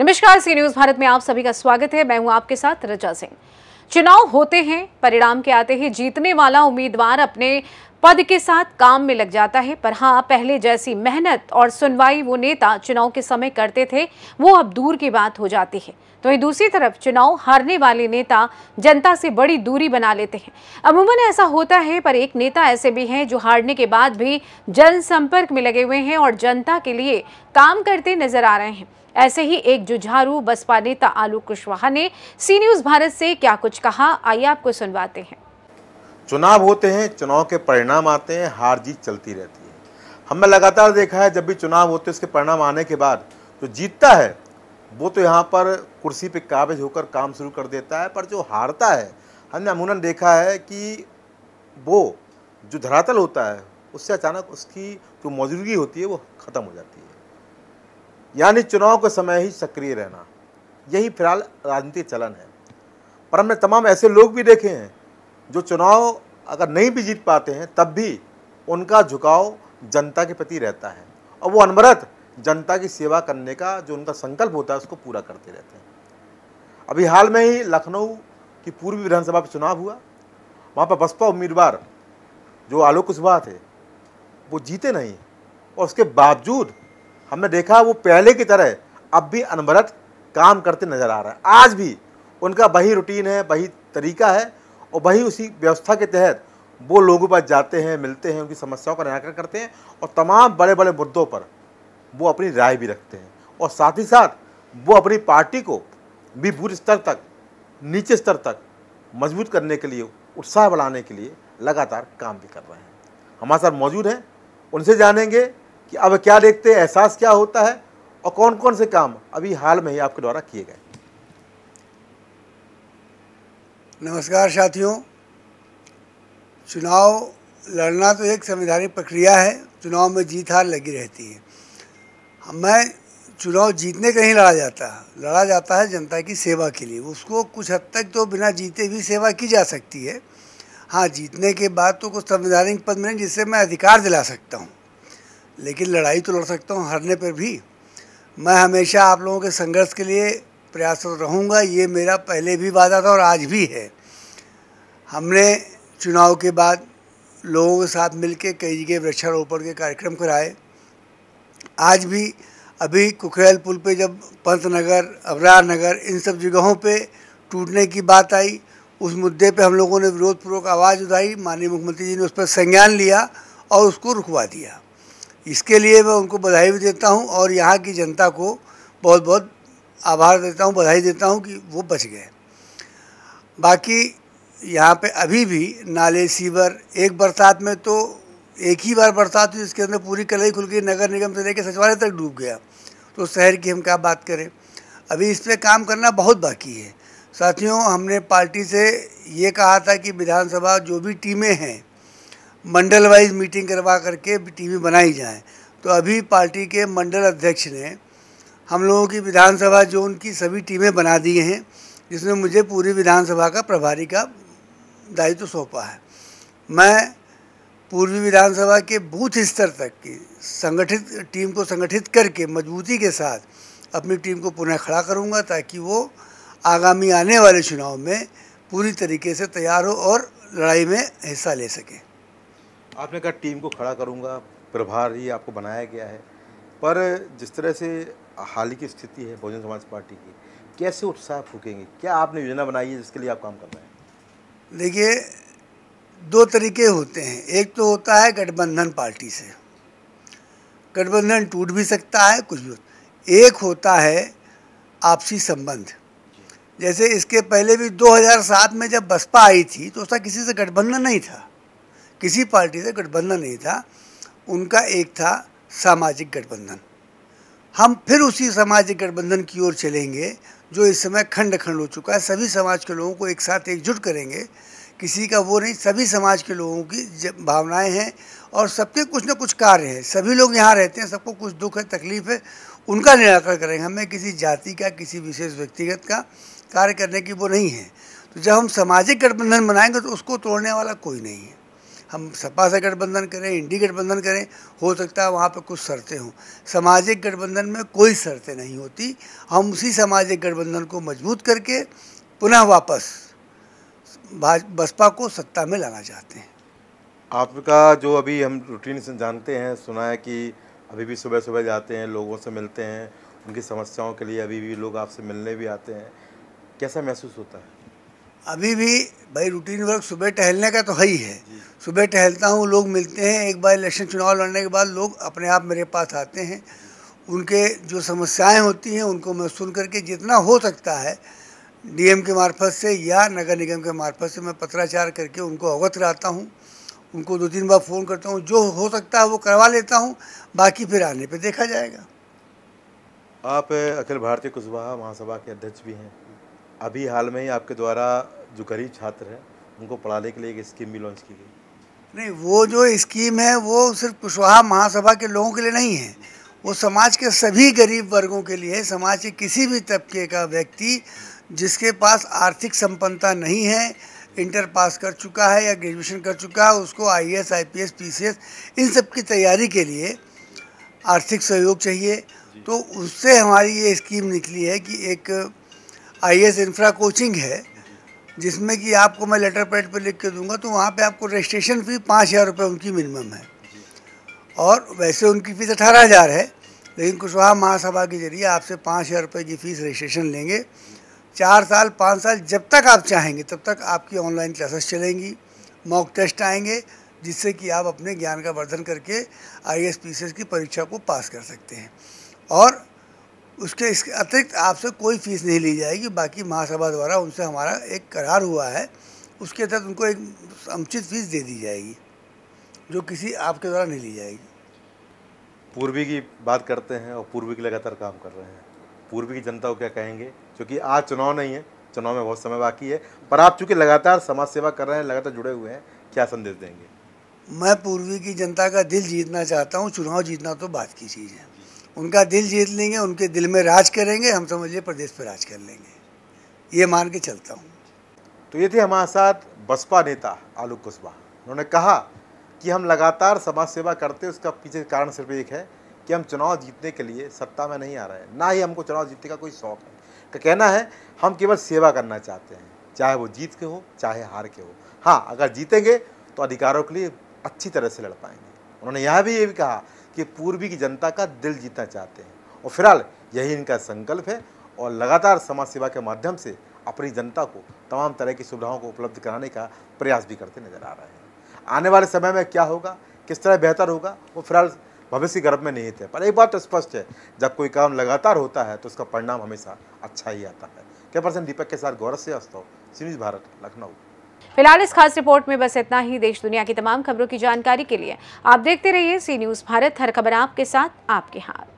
नमस्कार सी न्यूज भारत में आप सभी का स्वागत है मैं हूं आपके साथ रजा सिंह चुनाव होते हैं परिणाम के आते ही जीतने वाला उम्मीदवार अपने पद के साथ काम में लग जाता है पर हाँ पहले जैसी मेहनत और सुनवाई वो नेता चुनाव के समय करते थे वो अब दूर की बात हो जाती है तो वही दूसरी तरफ चुनाव हारने वाले नेता जनता से बड़ी दूरी बना लेते हैं अमूमन ऐसा होता है पर एक नेता ऐसे भी हैं जो हारने के बाद भी जनसंपर्क में लगे हुए हैं और जनता के लिए काम करते नजर आ रहे हैं ऐसे ही एक जुझारू बसपा नेता आलोक कुशवाहा ने सी न्यूज़ भारत से क्या कुछ कहा आइए आपको सुनवाते हैं चुनाव होते हैं चुनाव के परिणाम आते हैं हार जीत चलती रहती है हमने लगातार देखा है जब भी चुनाव होते हैं उसके परिणाम आने के बाद जो जीतता है वो तो यहाँ पर कुर्सी पे काबिज होकर काम शुरू कर देता है पर जो हारता है हमने अमूना देखा है कि वो जो धरातल होता है उससे अचानक उसकी जो मौजूदगी होती है वो ख़त्म हो जाती है यानी चुनाव के समय ही सक्रिय रहना यही फिलहाल राजनीतिक चलन है पर हमने तमाम ऐसे लोग भी देखे हैं जो चुनाव अगर नहीं भी जीत पाते हैं तब भी उनका झुकाव जनता के प्रति रहता है और वो अनवरत जनता की सेवा करने का जो उनका संकल्प होता है उसको पूरा करते रहते हैं अभी हाल में ही लखनऊ की पूर्वी विधानसभा का चुनाव हुआ वहाँ पर बसपा उम्मीदवार जो आलोक कुशवाहा थे वो जीते नहीं और उसके बावजूद हमने देखा वो पहले की तरह अब भी अनवरत काम करते नज़र आ रहा है आज भी उनका वही रूटीन है वही तरीका है और वही उसी व्यवस्था के तहत वो लोगों के पास जाते हैं मिलते हैं उनकी समस्याओं का निराकरण करते हैं और तमाम बड़े बड़े मुद्दों पर वो अपनी राय भी रखते हैं और साथ ही साथ वो अपनी पार्टी को भी बूथ स्तर तक नीचे स्तर तक मजबूत करने के लिए उत्साह बढ़ाने के लिए लगातार काम भी कर रहे हैं हमारे साथ मौजूद हैं उनसे जानेंगे कि अब क्या देखते हैं एहसास क्या होता है और कौन कौन से काम अभी हाल में ही आपके द्वारा किए गए नमस्कार साथियों चुनाव लड़ना तो एक संवैधानिक प्रक्रिया है चुनाव में जीत हार लगी रहती है मैं चुनाव जीतने का ही लड़ा जाता लड़ा जाता है जनता की सेवा के लिए उसको कुछ हद तक तो बिना जीते भी सेवा की जा सकती है हाँ जीतने के बाद तो कुछ संवैधानिक पद मिले जिससे मैं अधिकार दिला सकता हूँ लेकिन लड़ाई तो लड़ सकता हूँ हारने पर भी मैं हमेशा आप लोगों के संघर्ष के लिए प्रयासरत रहूँगा ये मेरा पहले भी वादा था और आज भी है हमने चुनाव के बाद लोगों के साथ मिलकर कई जगह वृक्षारोपण के कार्यक्रम कराए आज भी अभी कुखरेल पुल पे जब पंत नगर अबरार नगर इन सब जगहों पे टूटने की बात आई उस मुद्दे पे हम लोगों ने विरोधपूर्वक आवाज़ उठाई माननीय मुख्यमंत्री जी ने उस पर संज्ञान लिया और उसको रुकवा दिया इसके लिए मैं उनको बधाई भी देता हूँ और यहाँ की जनता को बहुत बहुत आभार देता हूँ बधाई देता हूँ कि वो बच गए बाकी यहाँ पे अभी भी नाले सीवर एक बरसात में तो एक ही बार बरसात हुई जिसके अंदर पूरी कलई खुल गई नगर निगम से लेकर सचिवालय तक डूब गया तो शहर की हम क्या बात करें अभी इस पर काम करना बहुत बाकी है साथियों हमने पार्टी से ये कहा था कि विधानसभा जो भी टीमें हैं मंडल वाइज मीटिंग करवा करके टीमें बनाई जाएं तो अभी पार्टी के मंडल अध्यक्ष ने हम लोगों की विधानसभा जोन की सभी टीमें बना दी हैं जिसमें मुझे पूरी विधानसभा का प्रभारी का दायित्व सौंपा है मैं पूर्वी विधानसभा के बूथ स्तर तक की संगठित टीम को संगठित करके मजबूती के साथ अपनी टीम को पुनः खड़ा करूंगा ताकि वो आगामी आने वाले चुनाव में पूरी तरीके से तैयार हो और लड़ाई में हिस्सा ले सके आपने कहा टीम को खड़ा करूंगा प्रभारी आपको बनाया गया है पर जिस तरह से हाल की स्थिति है बहुजन समाज पार्टी की कैसे उत्साह फूकेंगे क्या आपने योजना बनाई है जिसके लिए आप काम कर रहे हैं देखिए दो तरीके होते हैं एक तो होता है गठबंधन पार्टी से गठबंधन टूट भी सकता है कुछ भी एक होता है आपसी संबंध जैसे इसके पहले भी 2007 में जब बसपा आई थी तो उसका किसी से गठबंधन नहीं था किसी पार्टी से गठबंधन नहीं था उनका एक था सामाजिक गठबंधन हम फिर उसी सामाजिक गठबंधन की ओर चलेंगे जो इस समय खंड खंड हो चुका है सभी समाज के लोगों को एक साथ एकजुट करेंगे किसी का वो नहीं सभी समाज के लोगों की भावनाएं हैं और सबके कुछ ना कुछ कार्य हैं सभी लोग यहाँ रहते हैं सबको कुछ दुख है तकलीफ है उनका निराकरण करेंगे हमें किसी जाति का किसी विशेष व्यक्तिगत का कार्य करने की वो नहीं है तो जब हम सामाजिक गठबंधन बनाएंगे तो उसको तोड़ने वाला कोई नहीं है हम सपा से गठबंधन करें इंडी गठबंधन करें हो सकता है वहाँ पर कुछ शर्तें हों सामाजिक गठबंधन में कोई शर्तें नहीं होती हम उसी सामाजिक गठबंधन को मजबूत करके पुनः वापस बसपा को सत्ता में लाना चाहते हैं आपका जो अभी हम रूटीन से जानते हैं सुना है कि अभी भी सुबह सुबह जाते हैं लोगों से मिलते हैं उनकी समस्याओं के लिए अभी भी लोग आपसे मिलने भी आते हैं कैसा महसूस होता है अभी भी भाई रूटीन वर्क सुबह टहलने का तो है ही है सुबह टहलता हूँ लोग मिलते हैं एक बार इलेक्शन चुनाव लड़ने के बाद लोग अपने आप मेरे पास आते हैं उनके जो समस्याएं होती हैं उनको मैं सुन करके जितना हो सकता है डीएम के मार्फत से या नगर निगम के मार्फत से मैं पत्राचार करके उनको अवगत रहता हूँ उनको दो तीन बार फ़ोन करता हूँ जो हो सकता है वो करवा लेता हूँ बाकी फिर आने पर देखा जाएगा आप अखिल भारतीय कुशवाहा महासभा के अध्यक्ष भी हैं अभी हाल में ही आपके द्वारा जो गरीब छात्र हैं उनको पढ़ाने के लिए एक स्कीम भी लॉन्च की गई नहीं वो जो स्कीम है वो सिर्फ कुशवाहा महासभा के लोगों के लिए नहीं है वो समाज के सभी गरीब वर्गों के लिए समाज के किसी भी तबके का व्यक्ति जिसके पास आर्थिक संपन्नता नहीं है इंटर पास कर चुका है या ग्रेजुएशन कर चुका है उसको I S I P S P C S इन सब की तैयारी के लिए आर्थिक सहयोग चाहिए तो उससे हमारी ये स्कीम निकली है कि एक आई एस इंफ्रा कोचिंग है जिसमें कि आपको मैं लेटर पैड पर लिख के दूंगा तो वहाँ पे आपको रजिस्ट्रेशन फ़ी पाँच हज़ार रुपये उनकी मिनिमम है और वैसे उनकी फ़ीस अठारह हज़ार है लेकिन कुशवाहा महासभा के जरिए आपसे पाँच हज़ार रुपये की फ़ीस रजिस्ट्रेशन लेंगे चार साल पाँच साल जब तक आप चाहेंगे तब तक आपकी ऑनलाइन क्लासेस चलेंगी मॉक टेस्ट आएंगे जिससे कि आप अपने ज्ञान का वर्धन करके आई एस पी की परीक्षा को पास कर सकते हैं और उसके इसके अतिरिक्त आपसे कोई फीस नहीं ली जाएगी बाकी महासभा द्वारा उनसे हमारा एक करार हुआ है उसके तहत उनको एक समुचित फीस दे दी जाएगी जो किसी आपके द्वारा नहीं ली जाएगी पूर्वी की बात करते हैं और पूर्वी की लगातार काम कर रहे हैं पूर्व की जनता को क्या कहेंगे क्योंकि आज चुनाव नहीं है चुनाव में बहुत समय बाकी है पर आप चूंकि लगातार समाज सेवा कर रहे हैं लगातार जुड़े हुए हैं क्या संदेश देंगे मैं पूर्वी की जनता का दिल जीतना चाहता हूँ चुनाव जीतना तो बात की चीज़ है उनका दिल जीत लेंगे उनके दिल में राज करेंगे हम समझिए प्रदेश पर राज कर लेंगे ये मान के चलता हूँ तो ये थे हमारे साथ बसपा नेता आलोक कुशवाहा उन्होंने कहा कि हम लगातार समाज सेवा करते उसका पीछे कारण सिर्फ एक है कि हम चुनाव जीतने के लिए सत्ता में नहीं आ रहे हैं ना ही हमको चुनाव जीतने का कोई शौक है का तो कहना है हम केवल सेवा करना चाहते हैं चाहे वो जीत के हो चाहे हार के हो हाँ अगर जीतेंगे तो अधिकारों के लिए अच्छी तरह से लड़ पाएंगे उन्होंने यह भी ये भी कहा कि पूर्वी की जनता का दिल जीतना चाहते हैं और फिलहाल यही इनका संकल्प है और लगातार समाज सेवा के माध्यम से अपनी जनता को तमाम तरह की सुविधाओं को उपलब्ध कराने का प्रयास भी करते नजर आ रहे हैं आने वाले समय में क्या होगा किस तरह बेहतर होगा वो फिलहाल भविष्य गर्भ में निहित है पर एक बात तो स्पष्ट है जब कोई काम लगातार होता है तो उसका परिणाम हमेशा अच्छा ही आता है क्या पर्सन दीपक के साथ गौरव से अस्तव सीरीज भारत लखनऊ फिलहाल इस खास रिपोर्ट में बस इतना ही देश दुनिया की तमाम खबरों की जानकारी के लिए आप देखते रहिए सी न्यूज़ भारत हर खबर आपके साथ आपके हाथ